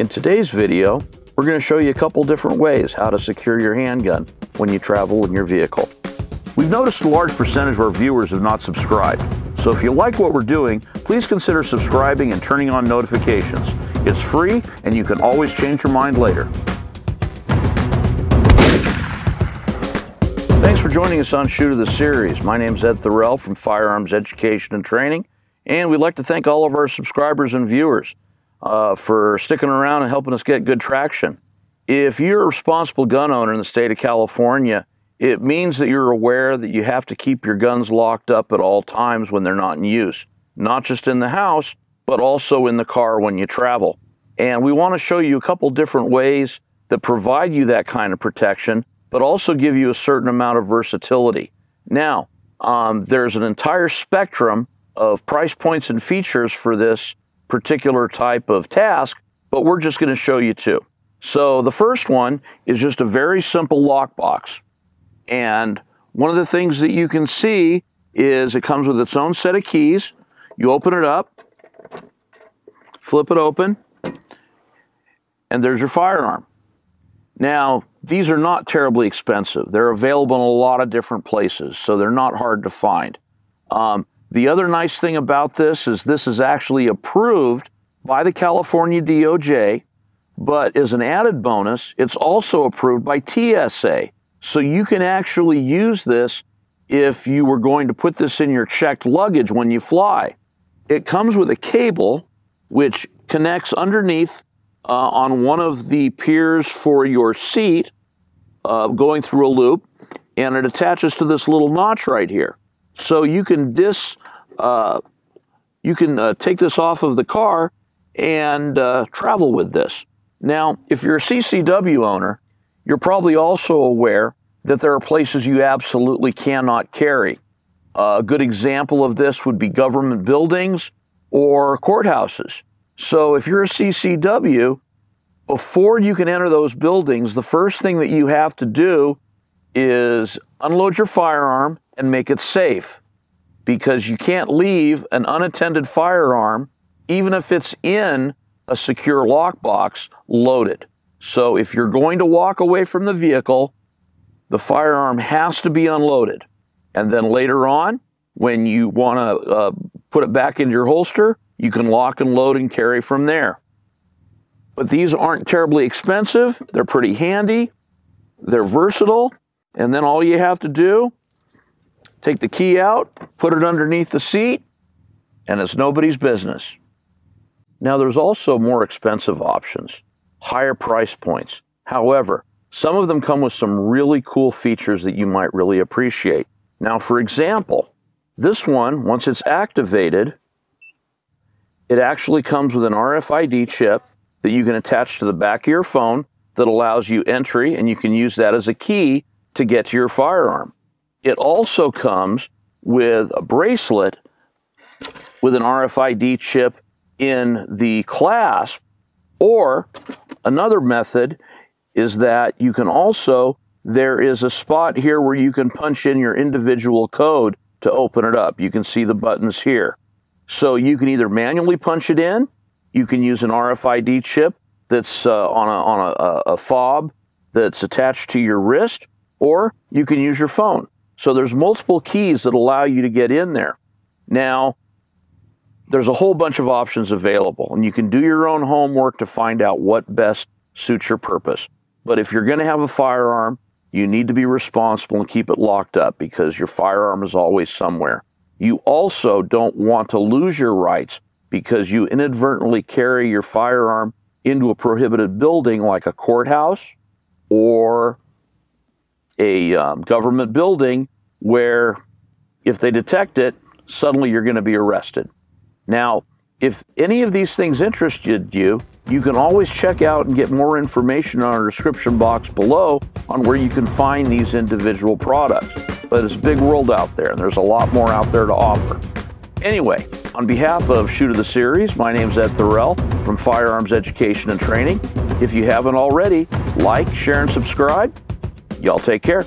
In today's video, we're going to show you a couple different ways how to secure your handgun when you travel in your vehicle. We've noticed a large percentage of our viewers have not subscribed, so if you like what we're doing, please consider subscribing and turning on notifications. It's free and you can always change your mind later. Thanks for joining us on Shoot of the Series. My name is Ed Thorell from Firearms Education and Training, and we'd like to thank all of our subscribers and viewers uh, for sticking around and helping us get good traction. If you're a responsible gun owner in the state of California, it means that you're aware that you have to keep your guns locked up at all times when they're not in use, not just in the house, but also in the car when you travel. And we want to show you a couple different ways that provide you that kind of protection, but also give you a certain amount of versatility. Now, um, there's an entire spectrum of price points and features for this particular type of task, but we're just going to show you two. So the first one is just a very simple lockbox. And one of the things that you can see is it comes with its own set of keys. You open it up, flip it open, and there's your firearm. Now, these are not terribly expensive. They're available in a lot of different places, so they're not hard to find. Um, the other nice thing about this is this is actually approved by the California DOJ, but as an added bonus, it's also approved by TSA. So you can actually use this if you were going to put this in your checked luggage when you fly. It comes with a cable which connects underneath uh, on one of the piers for your seat, uh, going through a loop, and it attaches to this little notch right here. So you can dis, uh, you can uh, take this off of the car and uh, travel with this. Now, if you're a CCW owner, you're probably also aware that there are places you absolutely cannot carry. A good example of this would be government buildings or courthouses. So if you're a CCW, before you can enter those buildings, the first thing that you have to do is unload your firearm and make it safe because you can't leave an unattended firearm, even if it's in a secure lockbox, loaded. So if you're going to walk away from the vehicle, the firearm has to be unloaded. And then later on, when you want to uh, put it back into your holster, you can lock and load and carry from there. But these aren't terribly expensive. They're pretty handy. They're versatile. And then all you have to do take the key out, put it underneath the seat, and it's nobody's business. Now, there's also more expensive options, higher price points. However, some of them come with some really cool features that you might really appreciate. Now, for example, this one, once it's activated, it actually comes with an RFID chip that you can attach to the back of your phone that allows you entry, and you can use that as a key to get to your firearm. It also comes with a bracelet with an RFID chip in the clasp, or another method is that you can also, there is a spot here where you can punch in your individual code to open it up. You can see the buttons here. So you can either manually punch it in, you can use an RFID chip that's uh, on, a, on a, a fob that's attached to your wrist, or you can use your phone. So there's multiple keys that allow you to get in there. Now, there's a whole bunch of options available, and you can do your own homework to find out what best suits your purpose. But if you're going to have a firearm, you need to be responsible and keep it locked up because your firearm is always somewhere. You also don't want to lose your rights because you inadvertently carry your firearm into a prohibited building like a courthouse or a um, government building where if they detect it, suddenly you're going to be arrested. Now, if any of these things interested you, you can always check out and get more information on our description box below on where you can find these individual products. But it's a big world out there, and there's a lot more out there to offer. Anyway, on behalf of Shoot of the Series, my name is Ed Thorell from Firearms Education and Training. If you haven't already, like, share, and subscribe. Y'all take care.